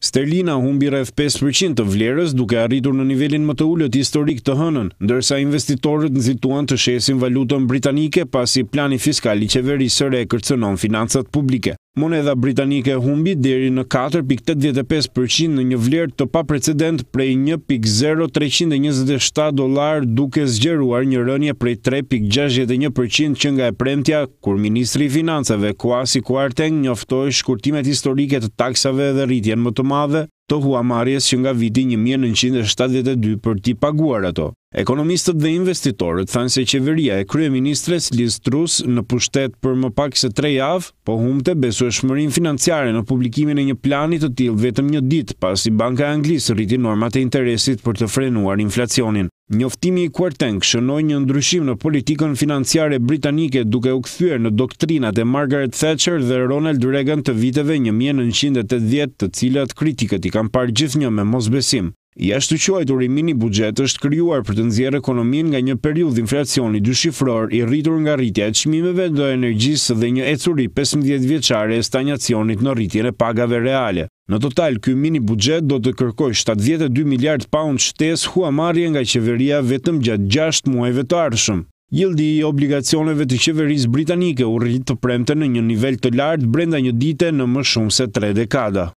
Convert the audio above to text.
Sterlina humbi rreth 5% të vlerës duke arritur në nivelin më të ullët historik të hënën, ndërsa investitorët nëzituan të shesin valutën britanike pasi plani fiskali qeveri sëre e kërcënon financat publike. Moneda britanike humbi deri në 4.85% në një vlerë të pa precedent prej 1.0327 dollar duke zgjeruar një rënje prej 3.61% që nga e premtja kur ministri i financave Kwasi Kwarteng njoftoi shkurtimet historike të taksave dhe rritjen më të madhe të huamarjes që nga viti 1972 për ti paguar ato. Ekonomistët dhe investitorët thanë se qeveria e kryeministres Liz Truss në pushtet për më pak se tre javë, po humte besu e shmërin financiare në publikimin e një planit të tilë vetëm një ditë pas i Banka Anglisë rriti normat e interesit për të frenuar inflacionin. Njoftimi i Kuerteng shënoj një ndryshim në politikën financiare britanike duke u këthyër në doktrinat e Margaret Thatcher dhe Ronald Reagan të viteve 1980 të cilat kritikët i kam parë gjithë një me mos Jashtë të quajtur i mini budget është kryuar për të nëzjerë ekonomin nga një periud inflacioni dyshifror i rritur nga rritja e qmimeve do energjisë dhe një ecuri 15 vjeqare e stagnacionit në rritjen e pagave reale. Në total, kjo mini budget do të kërkoj 72 miljard pound shtes huamarje nga qeveria vetëm gjatë 6 muajve të arshëm. Gjildi i obligacioneve të qeveris britanike u rritë të premte në një nivel të lartë brenda një dite në më shumë se 3 dekada.